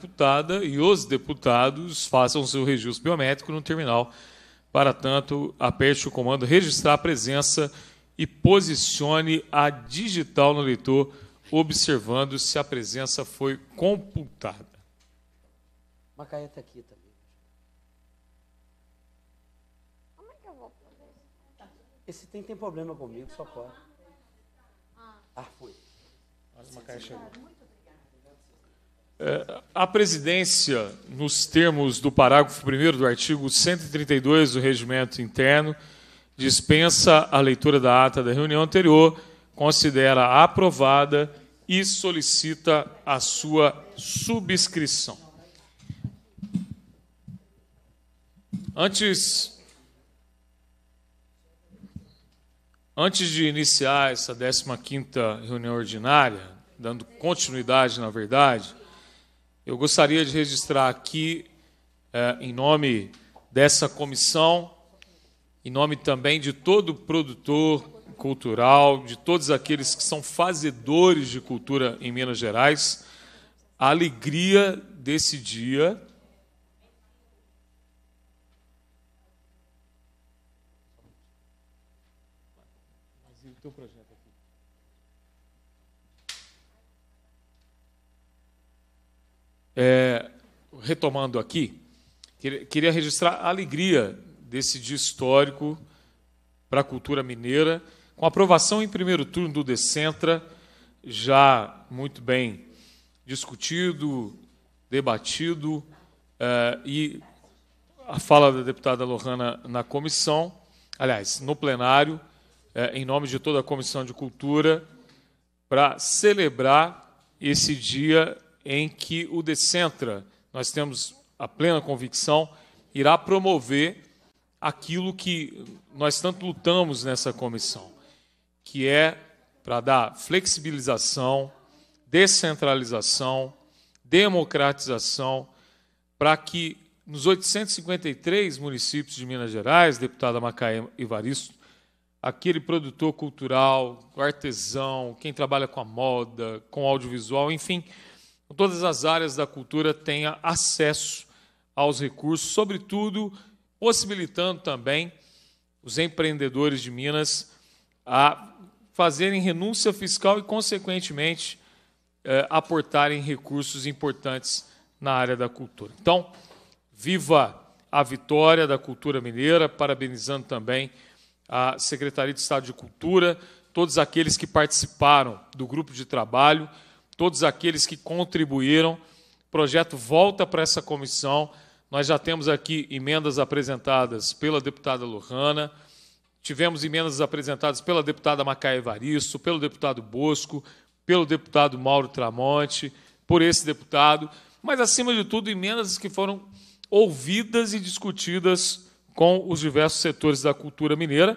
deputada e os deputados façam seu registro biométrico no terminal. Para tanto, aperte o comando registrar a presença e posicione a digital no leitor, observando se a presença foi computada. Macaé está aqui também. Como é que eu vou fazer Esse tem, tem problema comigo, só pode. Ah, ah foi. Nossa, Macaé chegou. É, a presidência, nos termos do parágrafo 1 do artigo 132 do Regimento Interno, dispensa a leitura da ata da reunião anterior, considera aprovada e solicita a sua subscrição. Antes Antes de iniciar essa 15ª reunião ordinária, dando continuidade, na verdade, eu gostaria de registrar aqui, eh, em nome dessa comissão, em nome também de todo produtor cultural, de todos aqueles que são fazedores de cultura em Minas Gerais, a alegria desse dia. o teu projeto aqui. É, retomando aqui, queria registrar a alegria desse dia histórico para a cultura mineira, com aprovação em primeiro turno do Decentra, já muito bem discutido, debatido, é, e a fala da deputada Lohana na comissão, aliás, no plenário, é, em nome de toda a Comissão de Cultura, para celebrar esse dia em que o Decentra, nós temos a plena convicção, irá promover aquilo que nós tanto lutamos nessa comissão, que é para dar flexibilização, descentralização, democratização, para que nos 853 municípios de Minas Gerais, deputada Macaé Ivaristo, aquele produtor cultural, artesão, quem trabalha com a moda, com audiovisual, enfim, então, todas as áreas da cultura tenha acesso aos recursos, sobretudo possibilitando também os empreendedores de Minas a fazerem renúncia fiscal e, consequentemente, eh, aportarem recursos importantes na área da cultura. Então, viva a vitória da cultura mineira, parabenizando também a Secretaria de Estado de Cultura, todos aqueles que participaram do grupo de trabalho todos aqueles que contribuíram. O projeto volta para essa comissão. Nós já temos aqui emendas apresentadas pela deputada Lohana, tivemos emendas apresentadas pela deputada Macaia Evaristo, pelo deputado Bosco, pelo deputado Mauro Tramonte, por esse deputado, mas, acima de tudo, emendas que foram ouvidas e discutidas com os diversos setores da cultura mineira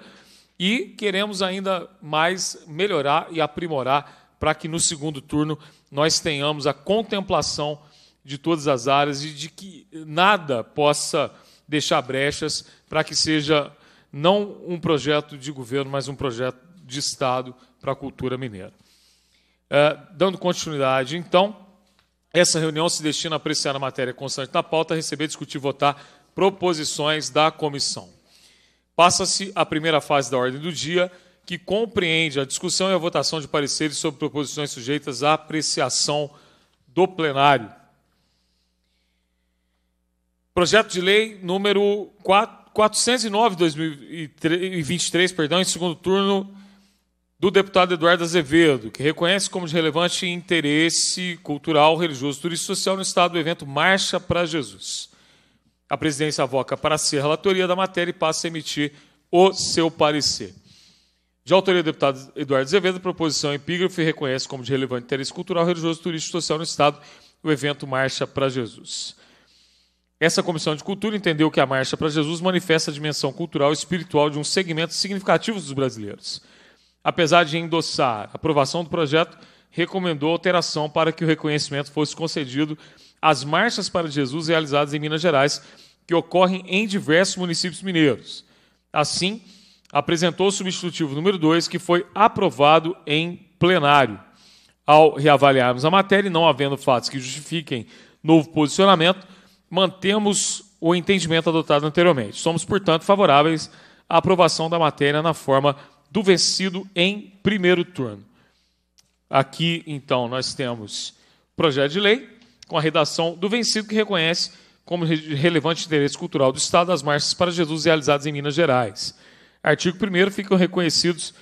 e queremos ainda mais melhorar e aprimorar para que no segundo turno nós tenhamos a contemplação de todas as áreas e de que nada possa deixar brechas para que seja não um projeto de governo, mas um projeto de Estado para a cultura mineira. É, dando continuidade, então, essa reunião se destina a apreciar a matéria constante da pauta, receber, discutir e votar proposições da comissão. Passa-se a primeira fase da ordem do dia, que compreende a discussão e a votação de pareceres sobre proposições sujeitas à apreciação do plenário. Projeto de lei número 409 2023, perdão, em segundo turno do deputado Eduardo Azevedo, que reconhece como de relevante interesse cultural, religioso, turístico e social no estado o evento Marcha para Jesus. A presidência avoca para ser si relatoria da matéria e passa a emitir o seu parecer. De autoria do deputado Eduardo Azevedo, a proposição é epígrafe reconhece como de relevante interesse cultural, religioso, turístico e social no Estado o evento Marcha para Jesus. Essa Comissão de Cultura entendeu que a Marcha para Jesus manifesta a dimensão cultural e espiritual de um segmento significativo dos brasileiros. Apesar de endossar a aprovação do projeto, recomendou alteração para que o reconhecimento fosse concedido às marchas para Jesus realizadas em Minas Gerais, que ocorrem em diversos municípios mineiros. Assim, apresentou o substitutivo número 2, que foi aprovado em plenário. Ao reavaliarmos a matéria, e não havendo fatos que justifiquem novo posicionamento, mantemos o entendimento adotado anteriormente. Somos, portanto, favoráveis à aprovação da matéria na forma do vencido em primeiro turno. Aqui, então, nós temos projeto de lei com a redação do vencido que reconhece como relevante interesse cultural do Estado as marchas para Jesus realizadas em Minas Gerais. Artigo 1 ficam reconhecidos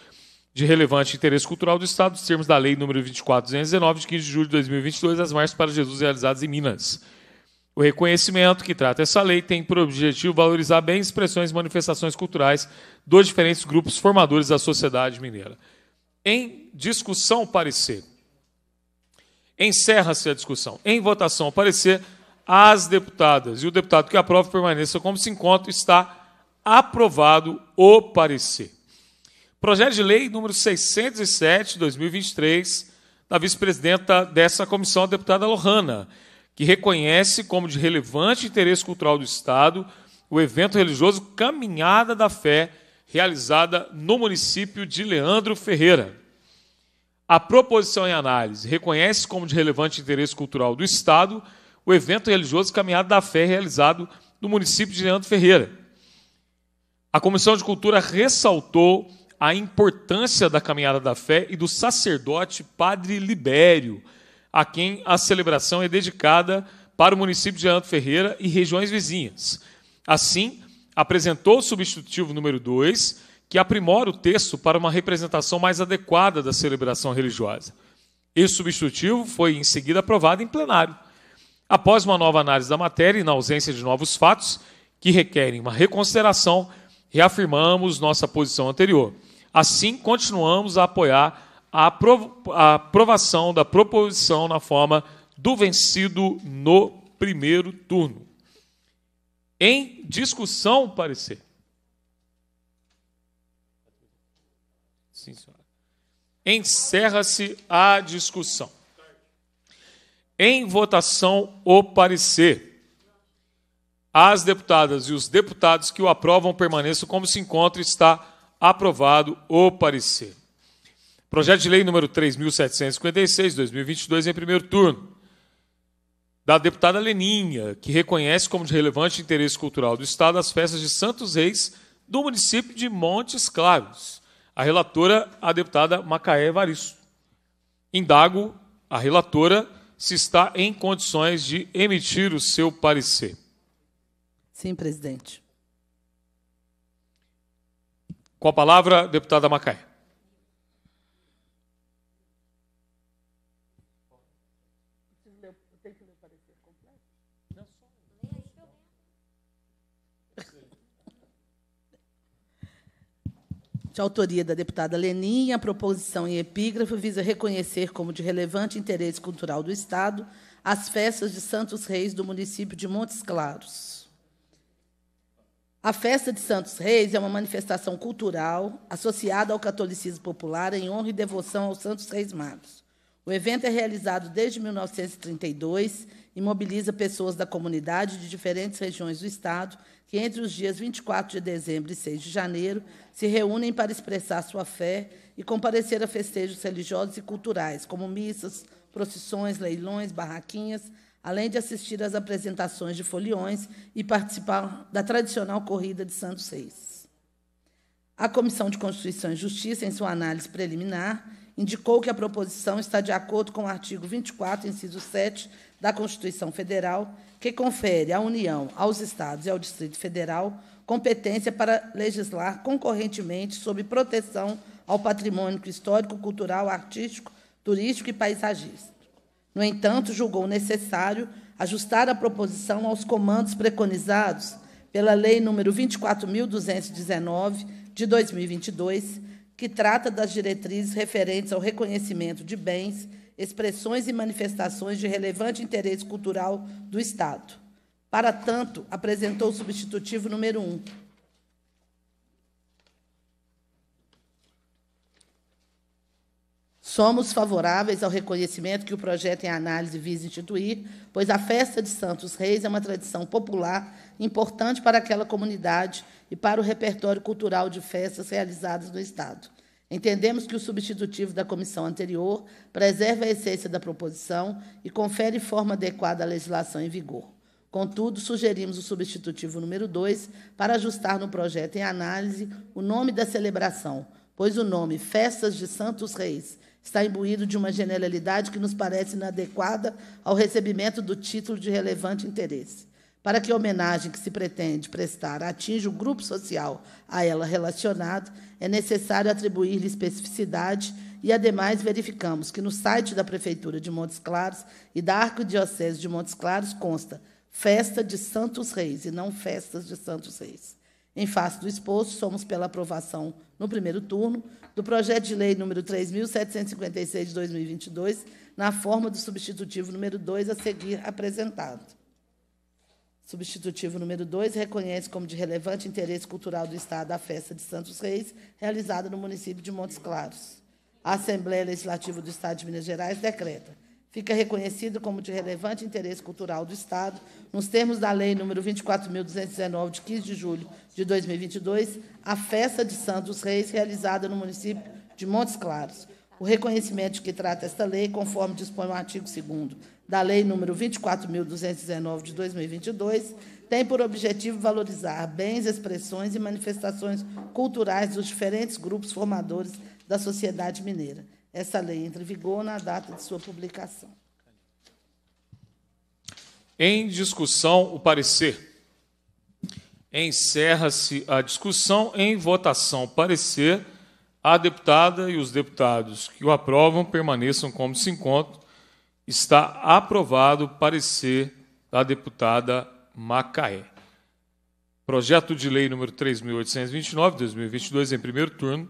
de relevante interesse cultural do Estado os termos da Lei nº 24.219, de 15 de julho de 2022, as marchas para Jesus realizadas em Minas. O reconhecimento que trata essa lei tem por objetivo valorizar bem expressões e manifestações culturais dos diferentes grupos formadores da sociedade mineira. Em discussão, parecer. Encerra-se a discussão. Em votação, parecer, as deputadas e o deputado que aprova permaneça como se encontra está aprovado o parecer. Projeto de lei número 607, 2023, da vice-presidenta dessa comissão, a deputada Lohana, que reconhece como de relevante interesse cultural do Estado o evento religioso Caminhada da Fé, realizada no município de Leandro Ferreira. A proposição em análise reconhece como de relevante interesse cultural do Estado o evento religioso Caminhada da Fé, realizado no município de Leandro Ferreira a Comissão de Cultura ressaltou a importância da caminhada da fé e do sacerdote Padre Libério, a quem a celebração é dedicada para o município de Leandro Ferreira e regiões vizinhas. Assim, apresentou o substitutivo número 2, que aprimora o texto para uma representação mais adequada da celebração religiosa. Esse substitutivo foi em seguida aprovado em plenário. Após uma nova análise da matéria e na ausência de novos fatos que requerem uma reconsideração, reafirmamos nossa posição anterior. Assim, continuamos a apoiar a, aprov a aprovação da proposição na forma do vencido no primeiro turno. Em discussão, parecer. Sim, Encerra-se a discussão. Em votação, o parecer as deputadas e os deputados que o aprovam permaneçam como se encontra está aprovado o parecer. Projeto de lei número 3756 2022 em primeiro turno. Da deputada Leninha, que reconhece como de relevante interesse cultural do Estado as festas de Santos Reis do município de Montes Claros. A relatora, a deputada Macaé Evaristo. Indago a relatora se está em condições de emitir o seu parecer. Sim, presidente. Com a palavra, deputada Macaia. de autoria da deputada Leninha, a proposição em epígrafe visa reconhecer como de relevante interesse cultural do Estado as festas de Santos Reis do município de Montes Claros. A festa de Santos Reis é uma manifestação cultural associada ao catolicismo popular em honra e devoção aos Santos Reis Magos. O evento é realizado desde 1932 e mobiliza pessoas da comunidade de diferentes regiões do Estado que, entre os dias 24 de dezembro e 6 de janeiro, se reúnem para expressar sua fé e comparecer a festejos religiosos e culturais, como missas, procissões, leilões, barraquinhas, além de assistir às apresentações de foliões e participar da tradicional corrida de Santos Reis. A Comissão de Constituição e Justiça, em sua análise preliminar, indicou que a proposição está de acordo com o artigo 24, inciso 7 da Constituição Federal, que confere à União, aos Estados e ao Distrito Federal competência para legislar concorrentemente sobre proteção ao patrimônio histórico, cultural, artístico, turístico e paisagista no entanto, julgou necessário ajustar a proposição aos comandos preconizados pela Lei nº 24.219, de 2022, que trata das diretrizes referentes ao reconhecimento de bens, expressões e manifestações de relevante interesse cultural do Estado. Para tanto, apresentou o substitutivo número 1, Somos favoráveis ao reconhecimento que o projeto em análise visa instituir, pois a festa de Santos Reis é uma tradição popular importante para aquela comunidade e para o repertório cultural de festas realizadas no Estado. Entendemos que o substitutivo da comissão anterior preserva a essência da proposição e confere forma adequada à legislação em vigor. Contudo, sugerimos o substitutivo número 2 para ajustar no projeto em análise o nome da celebração, pois o nome Festas de Santos Reis está imbuído de uma generalidade que nos parece inadequada ao recebimento do título de relevante interesse. Para que a homenagem que se pretende prestar atinja o grupo social a ela relacionado, é necessário atribuir-lhe especificidade e, ademais, verificamos que no site da Prefeitura de Montes Claros e da Arquidiocese de Montes Claros consta Festa de Santos Reis e não Festas de Santos Reis. Em face do exposto, somos pela aprovação no primeiro turno do projeto de lei número 3756 de 2022, na forma do substitutivo número 2 a seguir apresentado. Substitutivo número 2 reconhece como de relevante interesse cultural do Estado a festa de Santos Reis, realizada no município de Montes Claros. A Assembleia Legislativa do Estado de Minas Gerais decreta fica reconhecido como de relevante interesse cultural do Estado, nos termos da Lei nº 24.219, de 15 de julho de 2022, a Festa de Santos Reis, realizada no município de Montes Claros. O reconhecimento de que trata esta lei, conforme dispõe o artigo 2 da Lei nº 24.219, de 2022, tem por objetivo valorizar bens, expressões e manifestações culturais dos diferentes grupos formadores da sociedade mineira essa lei entra em vigor na data de sua publicação. Em discussão, o parecer. Encerra-se a discussão. Em votação, parecer. A deputada e os deputados que o aprovam permaneçam como se encontram. Está aprovado o parecer da deputada Macaé. Projeto de lei número 3.829, 2022, em primeiro turno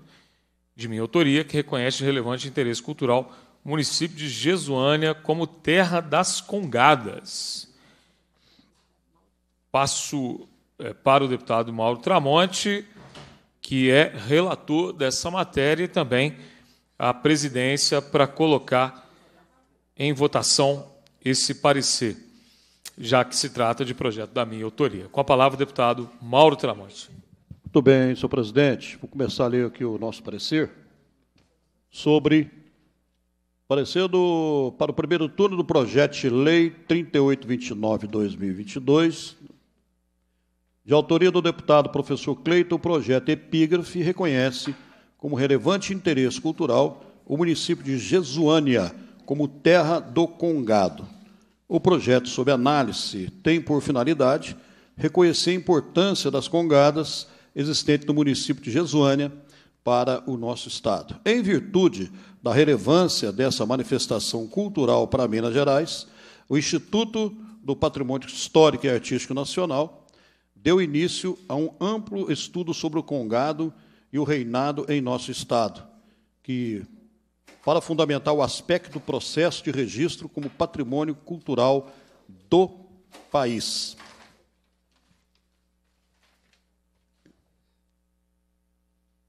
de minha autoria, que reconhece relevante interesse cultural município de Jesuânia como terra das congadas. Passo é, para o deputado Mauro Tramonte, que é relator dessa matéria, e também a presidência para colocar em votação esse parecer, já que se trata de projeto da minha autoria. Com a palavra, deputado Mauro Tramonte. Muito bem, senhor presidente. Vou começar a ler aqui o nosso parecer sobre parecer do, para o primeiro turno do projeto de lei 3829-2022, de autoria do deputado professor Cleiton, o projeto é Epígrafe reconhece como relevante interesse cultural o município de Jesuânia como terra do Congado. O projeto sob análise tem por finalidade reconhecer a importância das congadas existente no município de Jesuânia para o nosso estado. Em virtude da relevância dessa manifestação cultural para Minas Gerais, o Instituto do Patrimônio Histórico e Artístico Nacional deu início a um amplo estudo sobre o Congado e o reinado em nosso estado, que para fundamentar o aspecto do processo de registro como patrimônio cultural do país.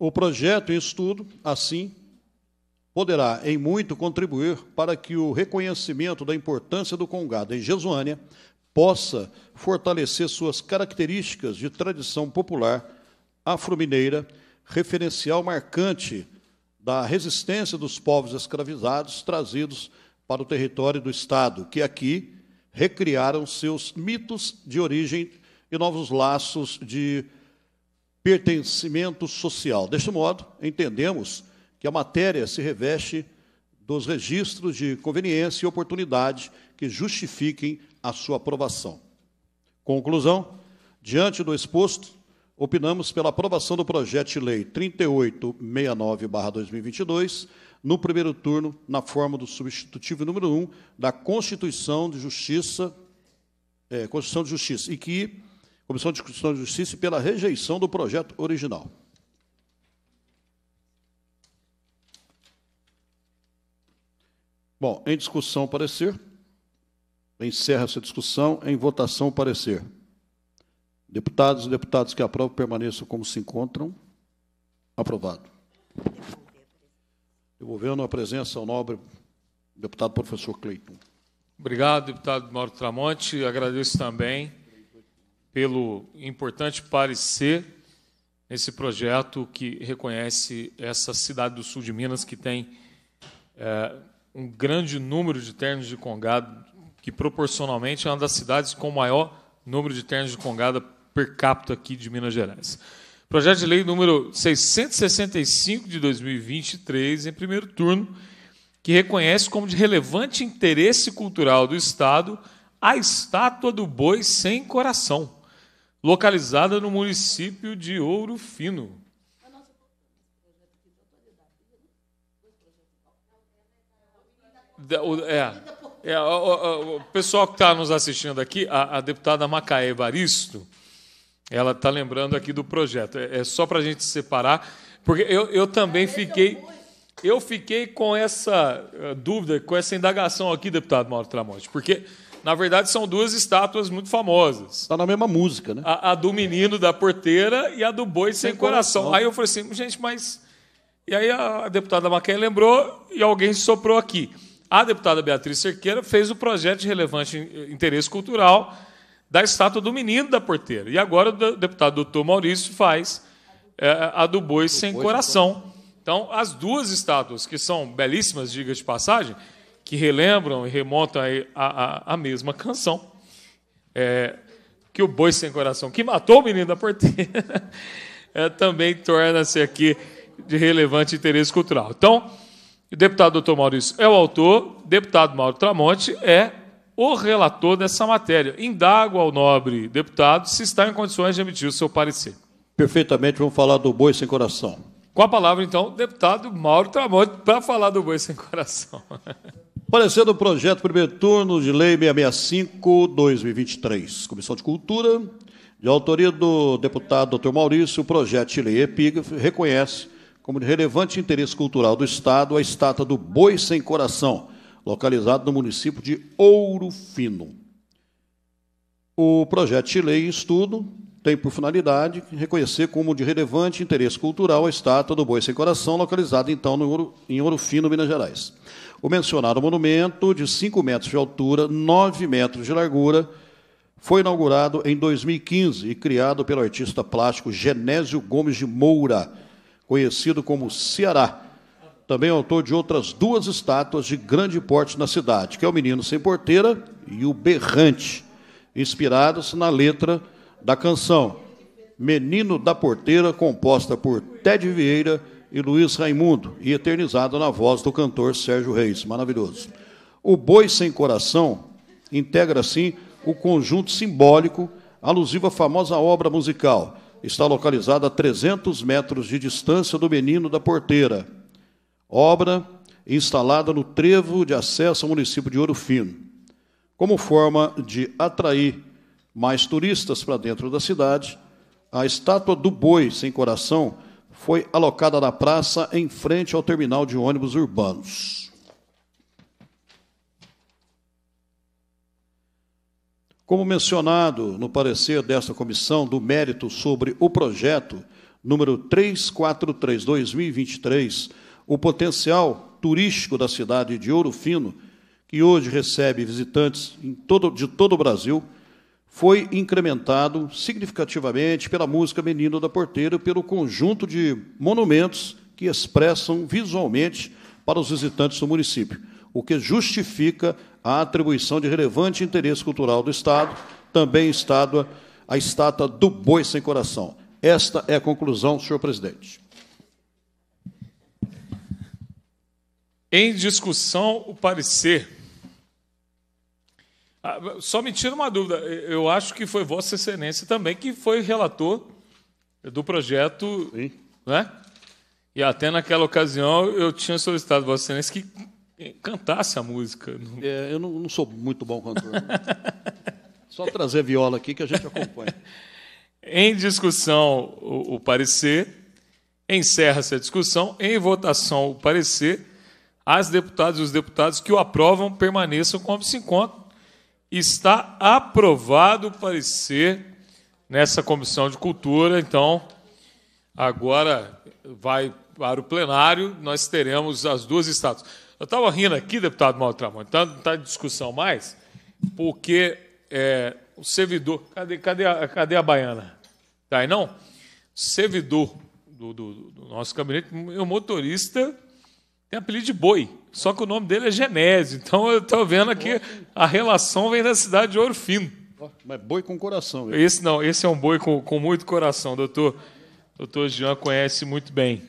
O projeto em estudo, assim, poderá em muito contribuir para que o reconhecimento da importância do Congado em Jesuânia possa fortalecer suas características de tradição popular afro-mineira, referencial marcante da resistência dos povos escravizados trazidos para o território do Estado, que aqui recriaram seus mitos de origem e novos laços de pertencimento social. Deste modo, entendemos que a matéria se reveste dos registros de conveniência e oportunidade que justifiquem a sua aprovação. Conclusão: diante do exposto, opinamos pela aprovação do projeto de lei 3869/2022 no primeiro turno, na forma do substitutivo número 1 da Constituição de Justiça, é, Constituição de Justiça, e que Comissão de Constituição e Justiça e pela rejeição do projeto original. Bom, em discussão, parecer. Encerra-se a discussão. Em votação, parecer. Deputados e deputados que aprovam permaneçam como se encontram. Aprovado. Devolvendo a presença ao nobre deputado professor Cleiton. Obrigado, deputado Mauro Tramonte. Agradeço também pelo importante parecer nesse projeto que reconhece essa cidade do sul de Minas, que tem é, um grande número de ternos de congado, que proporcionalmente é uma das cidades com o maior número de ternos de congada per capita aqui de Minas Gerais. Projeto de lei número 665 de 2023, em primeiro turno, que reconhece como de relevante interesse cultural do Estado a estátua do boi sem coração localizada no município de Ouro Fino. É, é, o, o, pessoal que está nos assistindo aqui, a, a deputada Macaé Evaristo, ela está lembrando aqui do projeto. É, é só para a gente separar, porque eu, eu também fiquei. É eu fiquei com essa eh, dúvida, com essa indagação aqui, deputado Mauro Tramonte, porque na verdade, são duas estátuas muito famosas. Está na mesma música, né? A, a do menino da porteira e a do boi sem, sem coração. coração. Aí eu falei assim, gente, mas. E aí a deputada Maquia lembrou e alguém soprou aqui. A deputada Beatriz Cerqueira fez o projeto de relevante interesse cultural da estátua do menino da porteira. E agora o deputado doutor Maurício faz é, a do boi, do sem, boi coração. sem coração. Então, as duas estátuas, que são belíssimas, diga de passagem, que relembram e remontam a, a, a mesma canção, é, que o boi sem coração, que matou o menino da porteira, é, também torna-se aqui de relevante interesse cultural. Então, o deputado doutor Maurício é o autor, o deputado Mauro Tramonte é o relator dessa matéria. Indago ao nobre deputado se está em condições de emitir o seu parecer. Perfeitamente, vamos falar do boi sem coração. Com a palavra, então, o deputado Mauro Tramonte, para falar do boi sem coração. Parecendo o projeto primeiro turno de lei 665-2023. Comissão de Cultura, de autoria do deputado Dr. Maurício, o projeto de lei epígrafe reconhece como de relevante interesse cultural do Estado a estátua do Boi Sem Coração, localizado no município de Ouro Fino. O projeto de lei em estudo tem por finalidade reconhecer como de relevante interesse cultural a estátua do Boi Sem Coração, localizada então no Ouro, em Ouro Fino, Minas Gerais. O mencionado monumento, de 5 metros de altura, 9 metros de largura, foi inaugurado em 2015 e criado pelo artista plástico Genésio Gomes de Moura, conhecido como Ceará. Também é autor de outras duas estátuas de grande porte na cidade, que é o Menino Sem Porteira e o Berrante, inspirados na letra da canção Menino da Porteira, composta por Ted Vieira e Luiz Raimundo, e eternizado na voz do cantor Sérgio Reis. Maravilhoso. O Boi Sem Coração integra, assim, o conjunto simbólico alusivo à famosa obra musical. Está localizada a 300 metros de distância do Menino da Porteira. Obra instalada no trevo de acesso ao município de Ouro Fino, como forma de atrair mais turistas para dentro da cidade. A estátua do boi sem coração foi alocada na praça em frente ao terminal de ônibus urbanos. Como mencionado no parecer desta comissão do mérito sobre o projeto número 343-2023, o potencial turístico da cidade de Ouro Fino, que hoje recebe visitantes todo, de todo o Brasil, foi incrementado significativamente pela música Menino da Porteira, pelo conjunto de monumentos que expressam visualmente para os visitantes do município, o que justifica a atribuição de relevante interesse cultural do Estado, também estátua, a estátua do Boi Sem Coração. Esta é a conclusão, senhor presidente. Em discussão, o parecer ah, só me tira uma dúvida. Eu acho que foi Vossa Excelência também que foi relator do projeto, Sim. né? E até naquela ocasião eu tinha solicitado Vossa Excelência que cantasse a música. É, eu não, não, sou muito bom cantor. Né? Só trazer viola aqui que a gente acompanha. em discussão o, o parecer, encerra-se a discussão. Em votação o parecer, as deputadas e os deputados que o aprovam permaneçam como se encontram está aprovado o parecer nessa comissão de cultura. Então, agora vai para o plenário, nós teremos as duas estátuas. Eu estava rindo aqui, deputado Maltramon, então tá, não está em discussão mais, porque é, o servidor. Cadê, cadê, a, cadê a baiana? Tá aí não? Servidor do, do, do nosso gabinete, o motorista tem apelido de boi, só que o nome dele é Genésio. Então eu estou vendo aqui a relação vem da cidade de Ouro Fino. Mas boi com coração. Viu? Esse não, esse é um boi com, com muito coração, doutor. Doutor Jean conhece muito bem.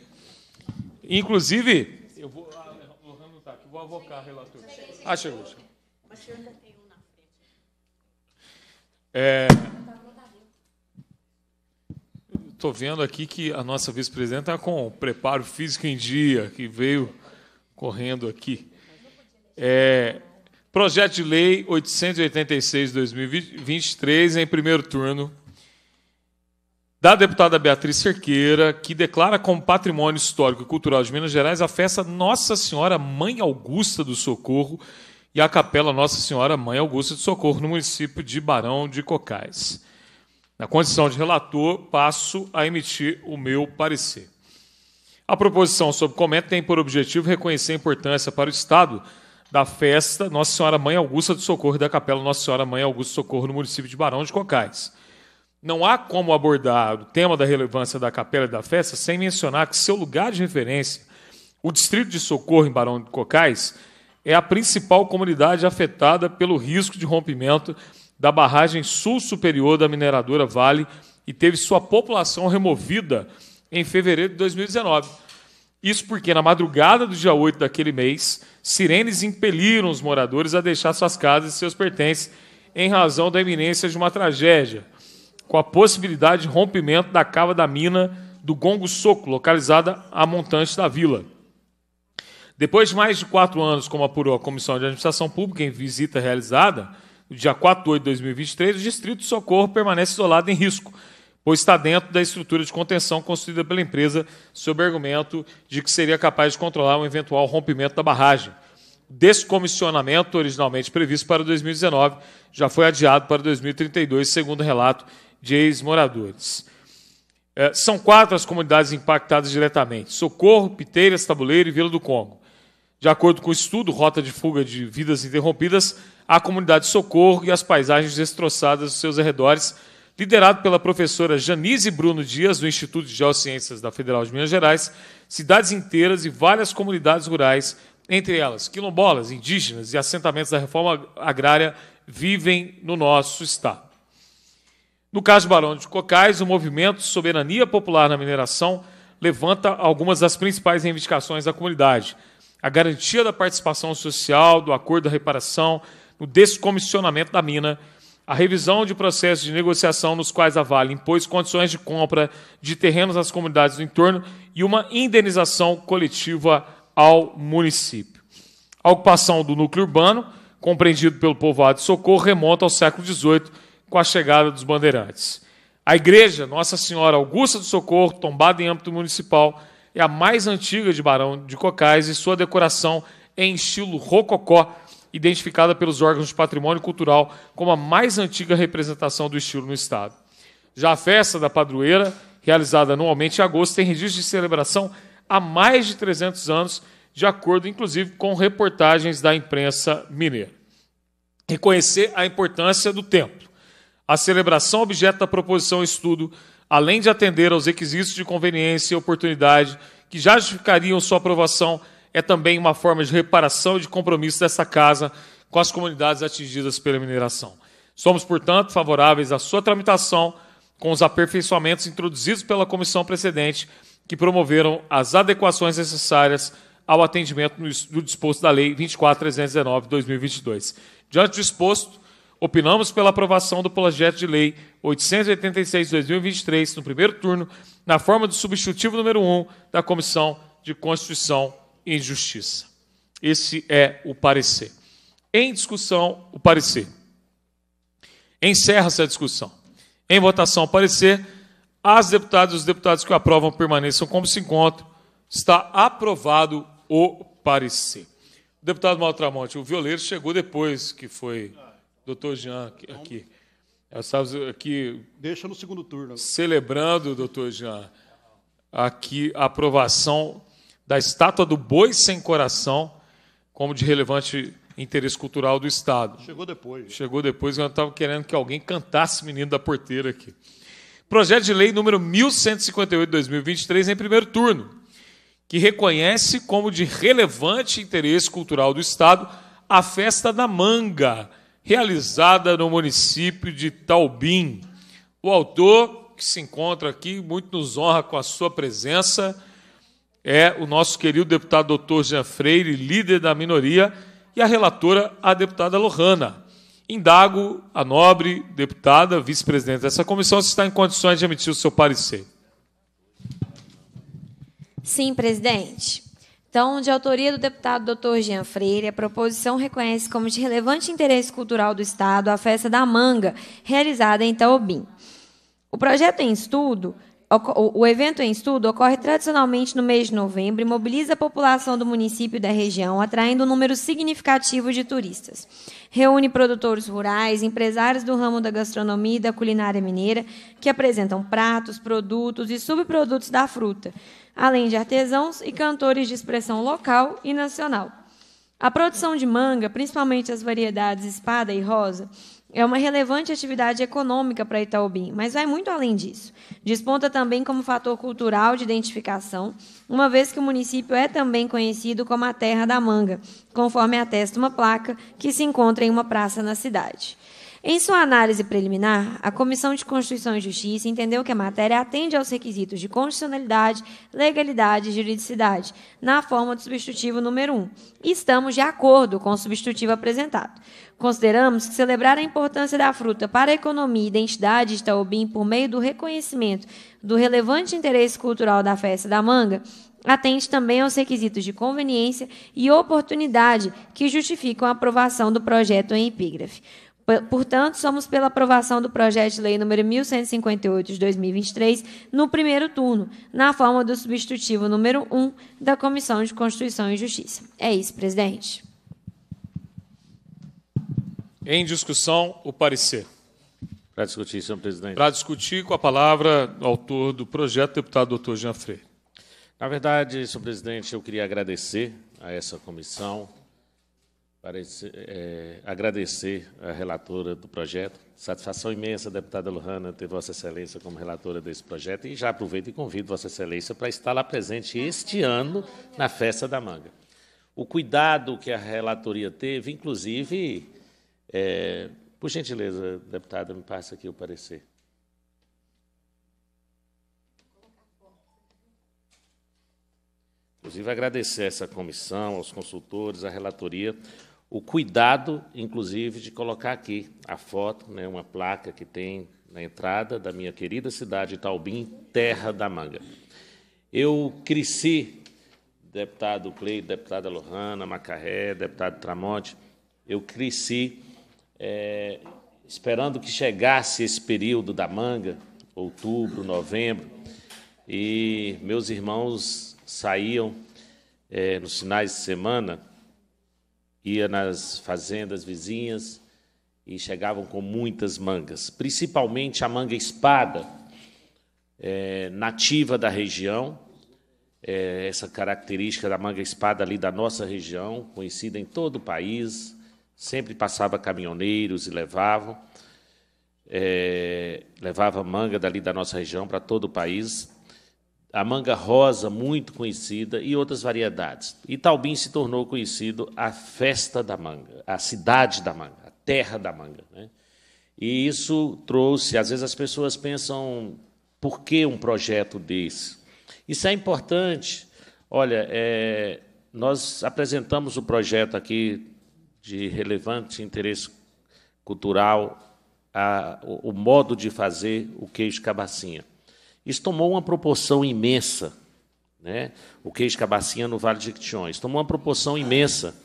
Inclusive, eu vou, ah, eu vou, tá aqui, vou avocar relator. Ah, chegou. É, Estou vendo aqui que a nossa vice-presidente está com preparo físico em dia, que veio correndo aqui. É, projeto de lei 886-2023, em primeiro turno, da deputada Beatriz Cerqueira, que declara como patrimônio histórico e cultural de Minas Gerais a festa Nossa Senhora Mãe Augusta do Socorro e a capela Nossa Senhora Mãe Augusta do Socorro, no município de Barão de Cocais. Na condição de relator, passo a emitir o meu parecer. A proposição sobre comento tem por objetivo reconhecer a importância para o Estado da festa Nossa Senhora Mãe Augusta do Socorro da Capela Nossa Senhora Mãe Augusta do Socorro no município de Barão de Cocais. Não há como abordar o tema da relevância da capela e da festa sem mencionar que seu lugar de referência, o Distrito de Socorro em Barão de Cocais, é a principal comunidade afetada pelo risco de rompimento da barragem sul superior da mineradora Vale e teve sua população removida em fevereiro de 2019. Isso porque, na madrugada do dia 8 daquele mês, sirenes impeliram os moradores a deixar suas casas e seus pertences em razão da iminência de uma tragédia, com a possibilidade de rompimento da cava da mina do Gongo Soco, localizada a montante da vila. Depois de mais de quatro anos, como apurou a Comissão de Administração Pública em visita realizada, no dia 4 de 8 de 2023, o Distrito de Socorro permanece isolado em risco, pois está dentro da estrutura de contenção construída pela empresa, sob argumento de que seria capaz de controlar um eventual rompimento da barragem. Descomissionamento, originalmente previsto para 2019, já foi adiado para 2032, segundo relato de ex-moradores. É, são quatro as comunidades impactadas diretamente: Socorro, Piteiras, Tabuleiro e Vila do Congo. De acordo com o estudo Rota de Fuga de Vidas Interrompidas, a comunidade Socorro e as paisagens destroçadas dos seus arredores liderado pela professora Janize Bruno Dias, do Instituto de Geociências da Federal de Minas Gerais, cidades inteiras e várias comunidades rurais, entre elas quilombolas, indígenas e assentamentos da reforma agrária, vivem no nosso Estado. No caso Barão de Cocais, o movimento Soberania Popular na Mineração levanta algumas das principais reivindicações da comunidade. A garantia da participação social, do acordo da reparação, no descomissionamento da mina a revisão de processos de negociação nos quais a Vale impôs condições de compra de terrenos às comunidades do entorno e uma indenização coletiva ao município. A ocupação do núcleo urbano, compreendido pelo povoado de Socorro, remonta ao século XVIII com a chegada dos bandeirantes. A igreja Nossa Senhora Augusta do Socorro, tombada em âmbito municipal, é a mais antiga de Barão de Cocais e sua decoração é em estilo rococó identificada pelos órgãos de patrimônio cultural como a mais antiga representação do estilo no Estado. Já a festa da padroeira, realizada anualmente em agosto, tem registro de celebração há mais de 300 anos, de acordo inclusive com reportagens da imprensa mineira. Reconhecer a importância do templo. A celebração objeto da proposição estudo, além de atender aos requisitos de conveniência e oportunidade que já justificariam sua aprovação, é também uma forma de reparação e de compromisso dessa casa com as comunidades atingidas pela mineração. Somos, portanto, favoráveis à sua tramitação com os aperfeiçoamentos introduzidos pela comissão precedente que promoveram as adequações necessárias ao atendimento do disposto da Lei 24.319/2022. Diante do exposto, opinamos pela aprovação do projeto de lei 886/2023 no primeiro turno, na forma do substitutivo número 1 da Comissão de Constituição em justiça. Esse é o parecer. Em discussão, o parecer. Encerra-se a discussão. Em votação, o parecer. As deputadas e os deputados que aprovam permaneçam como se encontram. Está aprovado o parecer. O deputado Maltramonte, o violeiro chegou depois que foi doutor Jean aqui. É, Estávamos aqui. Deixa no segundo turno. Celebrando, doutor Jean, aqui a aprovação da estátua do boi sem coração como de relevante interesse cultural do Estado. Chegou depois. Chegou depois, eu estava querendo que alguém cantasse Menino da Porteira aqui. Projeto de lei número 1158 de 2023, em primeiro turno, que reconhece como de relevante interesse cultural do Estado a Festa da Manga, realizada no município de Taubim. O autor, que se encontra aqui, muito nos honra com a sua presença é o nosso querido deputado doutor Jean Freire, líder da minoria, e a relatora, a deputada Lohana. Indago a nobre deputada, vice-presidente dessa comissão, se está em condições de emitir o seu parecer. Sim, presidente. Então, de autoria do deputado doutor Jean Freire, a proposição reconhece como de relevante interesse cultural do Estado a festa da manga, realizada em Taobim. O projeto em estudo o evento em estudo ocorre tradicionalmente no mês de novembro e mobiliza a população do município e da região, atraindo um número significativo de turistas. Reúne produtores rurais, empresários do ramo da gastronomia e da culinária mineira, que apresentam pratos, produtos e subprodutos da fruta, além de artesãos e cantores de expressão local e nacional. A produção de manga, principalmente as variedades espada e rosa, é uma relevante atividade econômica para Itaubim, mas vai muito além disso. Desponta também como fator cultural de identificação, uma vez que o município é também conhecido como a Terra da Manga, conforme atesta uma placa que se encontra em uma praça na cidade. Em sua análise preliminar, a Comissão de Constituição e Justiça entendeu que a matéria atende aos requisitos de constitucionalidade, legalidade e juridicidade, na forma do substitutivo número 1. estamos de acordo com o substitutivo apresentado. Consideramos que celebrar a importância da fruta para a economia e identidade de Taubim por meio do reconhecimento do relevante interesse cultural da festa da manga atende também aos requisitos de conveniência e oportunidade que justificam a aprovação do projeto em epígrafe. Portanto, somos pela aprovação do projeto de lei número 1158 de 2023 no primeiro turno, na forma do substitutivo número 1 da Comissão de Constituição e Justiça. É isso, presidente. Em discussão, o parecer. Para discutir, senhor presidente. Para discutir, com a palavra, o autor do projeto, deputado doutor Jean Freire. Na verdade, senhor presidente, eu queria agradecer a essa comissão, parece, é, agradecer a relatora do projeto. Satisfação imensa, deputada Lohana, ter Vossa Excelência como relatora desse projeto. E já aproveito e convido Vossa Excelência para estar lá presente este ano na Festa da Manga. O cuidado que a relatoria teve, inclusive é, por gentileza, deputada, me passa aqui o parecer. Inclusive, agradecer essa comissão, aos consultores, à relatoria, o cuidado, inclusive, de colocar aqui a foto, né, uma placa que tem na entrada da minha querida cidade Taubim, terra da manga. Eu cresci, deputado Cleide, deputada Lohana, Macarré, deputado Tramonte, eu cresci é, esperando que chegasse esse período da manga, outubro, novembro, e meus irmãos saíam é, nos finais de semana, ia nas fazendas vizinhas e chegavam com muitas mangas, principalmente a manga espada, é, nativa da região, é, essa característica da manga espada ali da nossa região, conhecida em todo o país, Sempre passava caminhoneiros e levavam. É, levava manga dali da nossa região para todo o país. A manga rosa, muito conhecida, e outras variedades. Itaubim se tornou conhecido a festa da manga, a cidade da manga, a terra da manga. Né? E isso trouxe, às vezes as pessoas pensam, por que um projeto desse? Isso é importante. Olha, é, nós apresentamos o projeto aqui de relevante interesse cultural, a, o, o modo de fazer o queijo cabacinha. Isso tomou uma proporção imensa, né? o queijo cabacinha no Vale de Quitions. Tomou uma proporção imensa,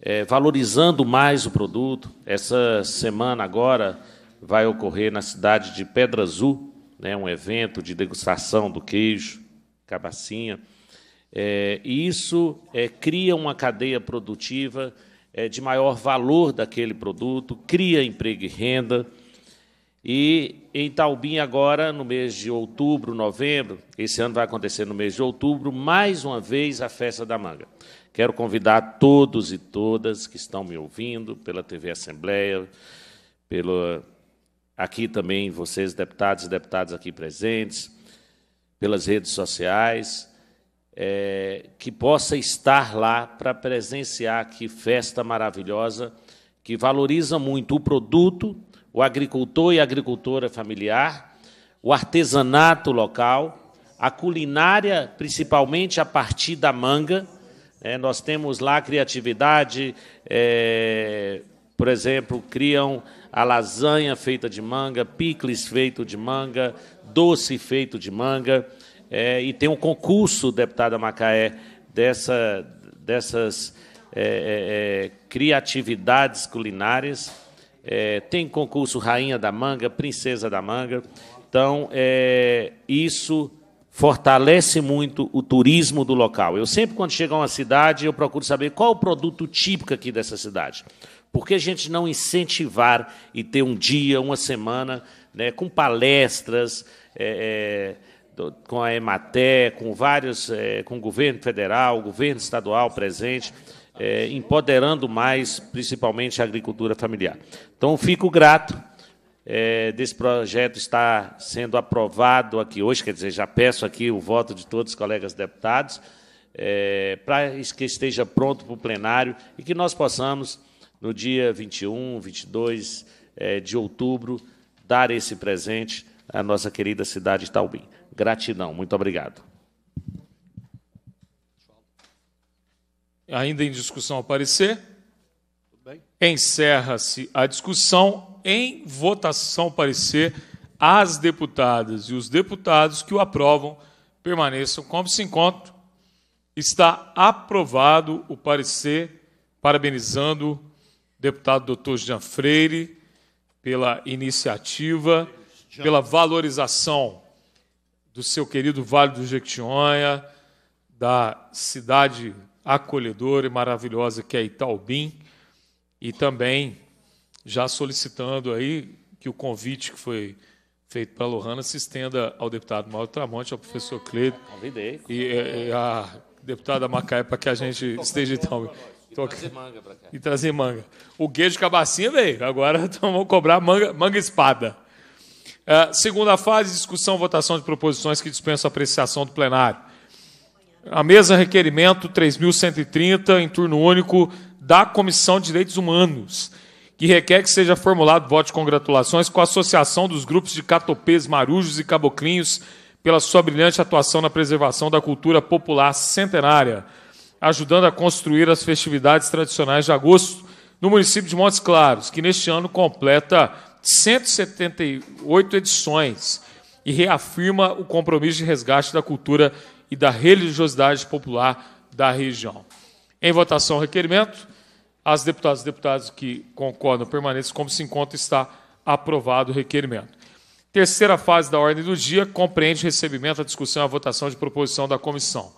é, valorizando mais o produto. Essa semana agora vai ocorrer na cidade de Pedra Azul né, um evento de degustação do queijo cabacinha. É, e isso é, cria uma cadeia produtiva é, de maior valor daquele produto, cria emprego e renda. E em Taubim, agora, no mês de outubro, novembro, esse ano vai acontecer no mês de outubro, mais uma vez a Festa da Manga. Quero convidar todos e todas que estão me ouvindo pela TV Assembleia, pelo, aqui também vocês, deputados e deputadas aqui presentes, pelas redes sociais, é, que possa estar lá para presenciar que festa maravilhosa que valoriza muito o produto, o agricultor e agricultora familiar, o artesanato local, a culinária, principalmente a partir da manga. É, nós temos lá criatividade, é, por exemplo, criam a lasanha feita de manga, picles feito de manga, doce feito de manga é, e tem um concurso, deputada Macaé, dessa, dessas é, é, é criatividades culinárias. É, tem concurso Rainha da Manga, Princesa da Manga. Então, isso fortalece muito o turismo do local. Eu sempre, quando chego a uma cidade, eu procuro saber qual o produto típico aqui dessa cidade. Por que a gente não incentivar e ter um dia, uma semana, né, com palestras, é com a Ematé, com vários, é, com o governo federal, o governo estadual presente, é, empoderando mais, principalmente, a agricultura familiar. Então, fico grato é, desse projeto estar sendo aprovado aqui hoje, quer dizer, já peço aqui o voto de todos os colegas deputados, para que esteja pronto para o plenário e que nós possamos, no dia 21, 22 de outubro, dar esse presente à nossa querida cidade de Taubim. Gratidão. Muito obrigado. Ainda em discussão aparecer? Encerra-se a discussão em votação parecer as deputadas e os deputados que o aprovam permaneçam como se encontram. Está aprovado o parecer, parabenizando o deputado doutor Jean Freire pela iniciativa, pela valorização do seu querido Vale do Jequitinhonha, da cidade acolhedora e maravilhosa que é Itaubim, e também já solicitando aí que o convite que foi feito para a Lohana se estenda ao deputado Mauro Tramonte, ao professor Cleiton. E, à eh, eh, a deputada Macaé para que a gente esteja em Itaubim. Então. E trazer manga para cá. E trazer manga. O queijo Cabacinha veio. Agora então, vamos cobrar manga, manga espada. É, segunda fase, discussão e votação de proposições que dispensam apreciação do plenário. A mesa requerimento 3.130, em turno único, da Comissão de Direitos Humanos, que requer que seja formulado voto de congratulações com a associação dos grupos de catopês, marujos e caboclinhos pela sua brilhante atuação na preservação da cultura popular centenária, ajudando a construir as festividades tradicionais de agosto no município de Montes Claros, que neste ano completa 178 edições e reafirma o compromisso de resgate da cultura e da religiosidade popular da região. Em votação, o requerimento. As deputadas e deputados que concordam permaneçam como se encontra, está aprovado o requerimento. Terceira fase da ordem do dia compreende recebimento, a discussão e a votação de proposição da comissão.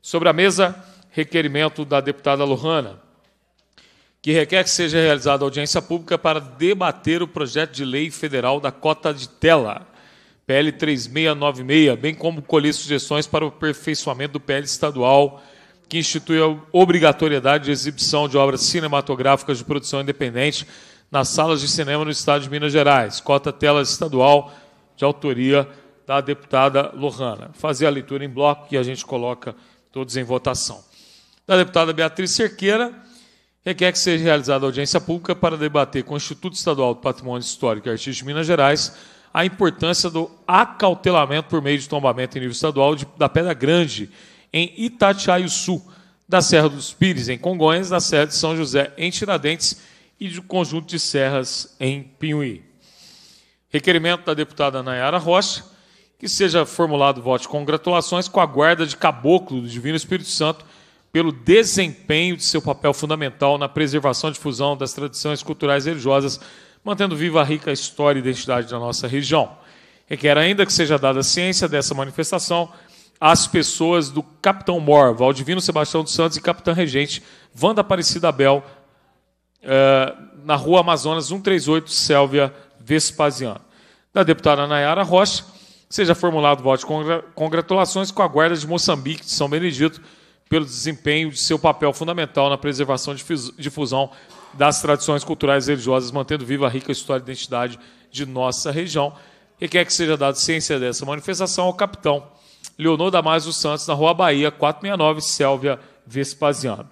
Sobre a mesa, requerimento da deputada Lohana que requer que seja realizada audiência pública para debater o projeto de lei federal da cota de tela, PL 3696, bem como colher sugestões para o aperfeiçoamento do PL estadual, que institui a obrigatoriedade de exibição de obras cinematográficas de produção independente nas salas de cinema no estado de Minas Gerais, cota tela estadual de autoria da deputada Lohana. Fazer a leitura em bloco e a gente coloca todos em votação. Da deputada Beatriz Cerqueira requer que seja realizada audiência pública para debater com o Instituto Estadual do Patrimônio Histórico e Artístico de Minas Gerais a importância do acautelamento por meio de tombamento em nível estadual de, da Pedra Grande, em Sul, da Serra dos Pires, em Congonhas, da Serra de São José, em Tiradentes, e do conjunto de serras em Pinhuí. Requerimento da deputada Nayara Rocha, que seja formulado voto de congratulações com a guarda de caboclo do Divino Espírito Santo, pelo desempenho de seu papel fundamental na preservação e difusão das tradições culturais e religiosas, mantendo viva a rica história e identidade da nossa região. Requer ainda que seja dada ciência dessa manifestação às pessoas do Capitão Mor, Valdivino Sebastião dos Santos e Capitão Regente Wanda Aparecida Abel, eh, na rua Amazonas 138, Sélvia Vespasiano. Da deputada Nayara Rocha, seja formulado o voto de congratulações com a Guarda de Moçambique de São Benedito, pelo desempenho de seu papel fundamental na preservação e difusão das tradições culturais e religiosas, mantendo viva a rica história e identidade de nossa região. Requer que seja dada ciência dessa manifestação ao capitão Leonor dos Santos, na Rua Bahia, 469, Sélvia Vespasiano.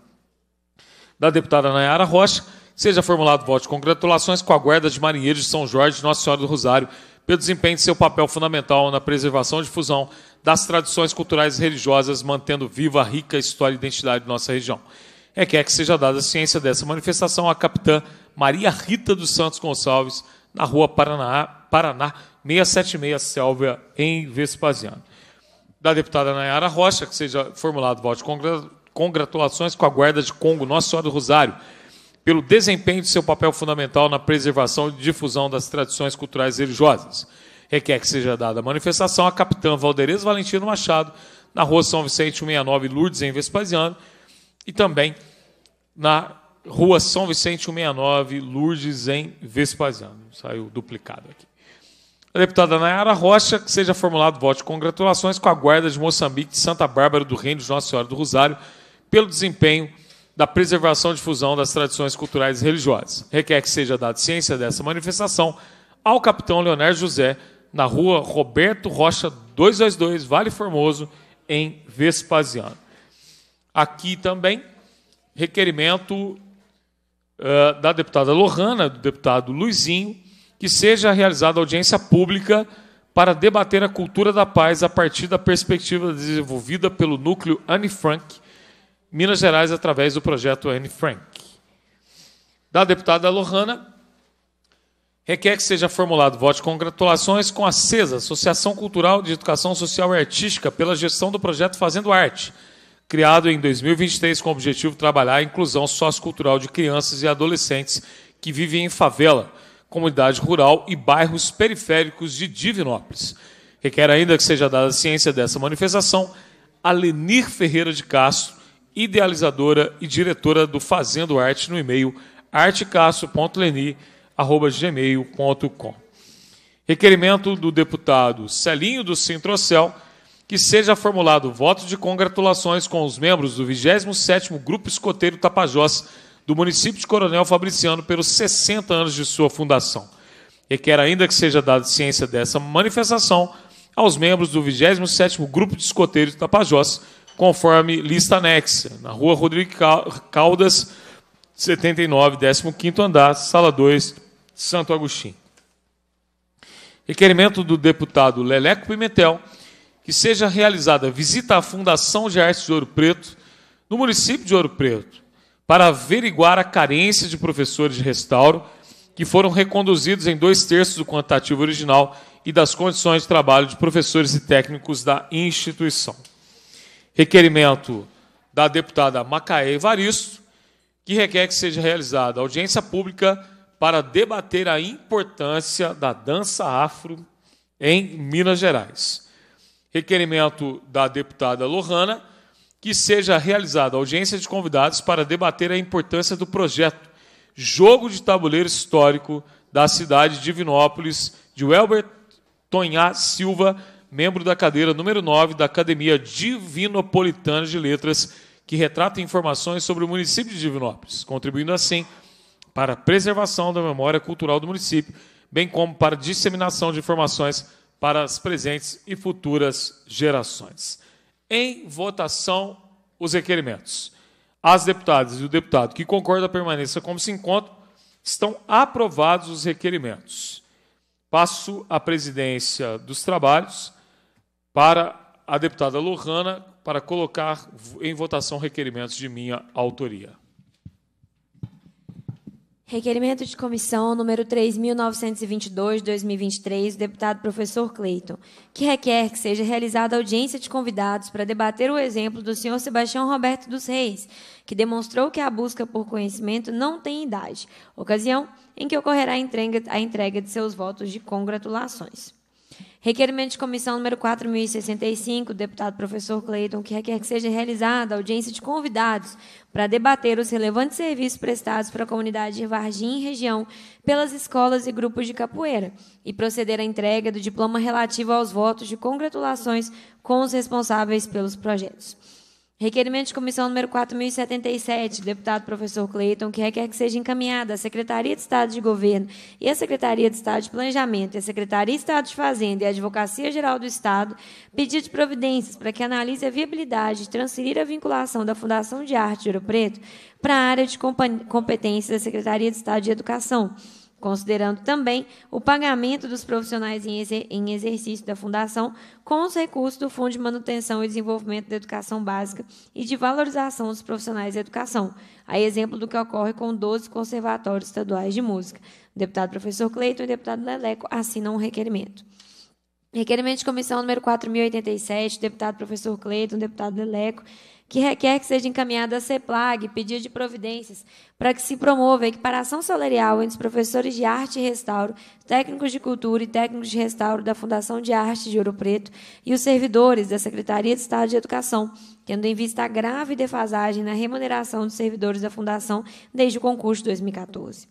Da deputada Nayara Rocha, seja formulado voto de congratulações com a Guarda de Marinheiros de São Jorge, Nossa Senhora do Rosário, pelo desempenho de seu papel fundamental na preservação e difusão das tradições culturais e religiosas, mantendo viva a rica história e identidade de nossa região. É que é seja dada a ciência dessa manifestação à capitã Maria Rita dos Santos Gonçalves, na rua Paraná, Paraná 676 selva em Vespasiano. Da deputada Nayara Rocha, que seja formulado voto de congratulações com a Guarda de Congo Nossa Senhora do Rosário, pelo desempenho de seu papel fundamental na preservação e difusão das tradições culturais religiosas requer que seja dada a manifestação à capitã Valderes Valentino Machado, na rua São Vicente 169, Lourdes, em Vespasiano, e também na rua São Vicente 169, Lourdes, em Vespasiano. Saiu duplicado aqui. A deputada Nayara Rocha, que seja formulado voto de congratulações com a Guarda de Moçambique de Santa Bárbara do Reino de Nossa Senhora do Rosário pelo desempenho da preservação e difusão das tradições culturais e religiosas. Requer que seja dada ciência dessa manifestação ao capitão Leonardo José, na rua Roberto Rocha 222, Vale Formoso, em Vespasiano. Aqui também, requerimento uh, da deputada Lohana, do deputado Luizinho, que seja realizada audiência pública para debater a cultura da paz a partir da perspectiva desenvolvida pelo núcleo Anne Frank, Minas Gerais, através do projeto Anne Frank. Da deputada Lohana, requer que seja formulado voto de congratulações com a CESA, Associação Cultural de Educação Social e Artística, pela gestão do projeto Fazendo Arte, criado em 2023 com o objetivo de trabalhar a inclusão sociocultural de crianças e adolescentes que vivem em favela, comunidade rural e bairros periféricos de Divinópolis. Requer ainda que seja dada ciência dessa manifestação a Lenir Ferreira de Castro, idealizadora e diretora do Fazendo Arte, no e-mail artecastro.lenir.com.br gmail.com. Requerimento do deputado Celinho do Centrocel que seja formulado voto de congratulações com os membros do 27º Grupo Escoteiro Tapajós do município de Coronel Fabriciano pelos 60 anos de sua fundação. Requer ainda que seja dada ciência dessa manifestação aos membros do 27º Grupo de Tapajós, conforme lista anexa, na Rua Rodrigo Caldas, 79, 15º andar, sala 2, Santo Agostinho. Requerimento do deputado Leleco Pimentel que seja realizada visita à Fundação de Artes de Ouro Preto, no município de Ouro Preto, para averiguar a carência de professores de restauro que foram reconduzidos em dois terços do quantitativo original e das condições de trabalho de professores e técnicos da instituição. Requerimento da deputada Macaé Evaristo, que requer que seja realizada audiência pública para debater a importância da dança afro em Minas Gerais. Requerimento da deputada Lohana que seja realizada audiência de convidados para debater a importância do projeto Jogo de Tabuleiro Histórico da cidade de Divinópolis, de Welbert Tonhá Silva, membro da cadeira número 9 da Academia Divinopolitana de Letras, que retrata informações sobre o município de Divinópolis, contribuindo assim para a preservação da memória cultural do município, bem como para a disseminação de informações para as presentes e futuras gerações. Em votação, os requerimentos. As deputadas e o deputado que concorda permaneça como se encontra, estão aprovados os requerimentos. Passo a presidência dos trabalhos para a deputada Lohana para colocar em votação requerimentos de minha autoria. Requerimento de comissão número 3922/2023, do deputado professor Cleiton, que requer que seja realizada audiência de convidados para debater o exemplo do senhor Sebastião Roberto dos Reis, que demonstrou que a busca por conhecimento não tem idade, ocasião em que ocorrerá a entrega, a entrega de seus votos de congratulações. Requerimento de comissão número 4.065, deputado professor Cleiton, que requer que seja realizada audiência de convidados para debater os relevantes serviços prestados para a comunidade de Varginha e região pelas escolas e grupos de capoeira e proceder à entrega do diploma relativo aos votos de congratulações com os responsáveis pelos projetos. Requerimento de comissão número 4077, deputado professor Cleiton, que requer que seja encaminhada à Secretaria de Estado de Governo e à Secretaria de Estado de Planejamento, e à Secretaria de Estado de Fazenda e à Advocacia Geral do Estado pedido de providências para que analise a viabilidade de transferir a vinculação da Fundação de Arte de Ouro Preto para a área de competência da Secretaria de Estado de Educação considerando também o pagamento dos profissionais em, exer em exercício da Fundação com os recursos do Fundo de Manutenção e Desenvolvimento da Educação Básica e de Valorização dos Profissionais da Educação, a exemplo do que ocorre com 12 conservatórios estaduais de música. O deputado professor Cleiton e o deputado Leleco assinam o um requerimento. Requerimento de comissão número 4.087, deputado professor Cleiton, deputado Leleco, que requer que seja encaminhada a CEPLAG, pedido de providências, para que se promova a equiparação salarial entre os professores de arte e restauro, técnicos de cultura e técnicos de restauro da Fundação de Arte de Ouro Preto e os servidores da Secretaria de Estado de Educação, tendo em vista a grave defasagem na remuneração dos servidores da Fundação desde o concurso de 2014.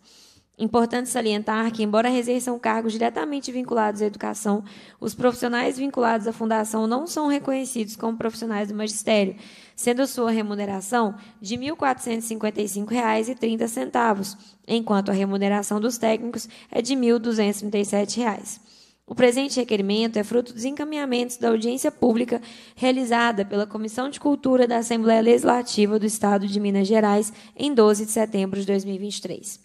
Importante salientar que, embora exerçam cargos diretamente vinculados à educação, os profissionais vinculados à fundação não são reconhecidos como profissionais do magistério, sendo sua remuneração de R$ 1.455,30, enquanto a remuneração dos técnicos é de R$ 1.237. O presente requerimento é fruto dos encaminhamentos da audiência pública realizada pela Comissão de Cultura da Assembleia Legislativa do Estado de Minas Gerais em 12 de setembro de 2023.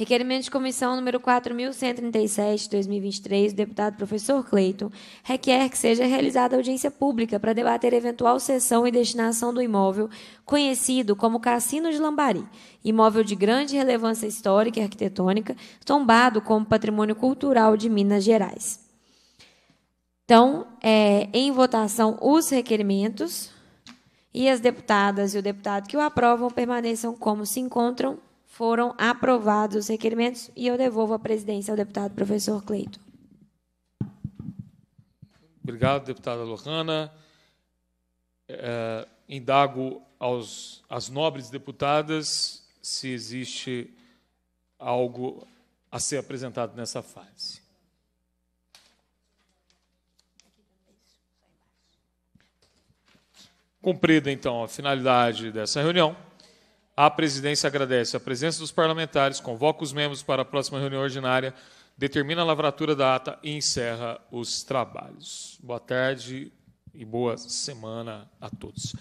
Requerimento de comissão número 4137 de 2023, deputado professor Cleiton, requer que seja realizada audiência pública para debater eventual cessão e destinação do imóvel conhecido como Cassino de Lambari, imóvel de grande relevância histórica e arquitetônica, tombado como patrimônio cultural de Minas Gerais. Então, é, em votação os requerimentos e as deputadas e o deputado que o aprovam permaneçam como se encontram foram aprovados os requerimentos e eu devolvo a presidência ao deputado professor Cleito. Obrigado, deputada Lohana. É, indago aos, às nobres deputadas se existe algo a ser apresentado nessa fase. Cumprida, então, a finalidade dessa reunião. A presidência agradece a presença dos parlamentares, convoca os membros para a próxima reunião ordinária, determina a lavratura da ata e encerra os trabalhos. Boa tarde e boa semana a todos.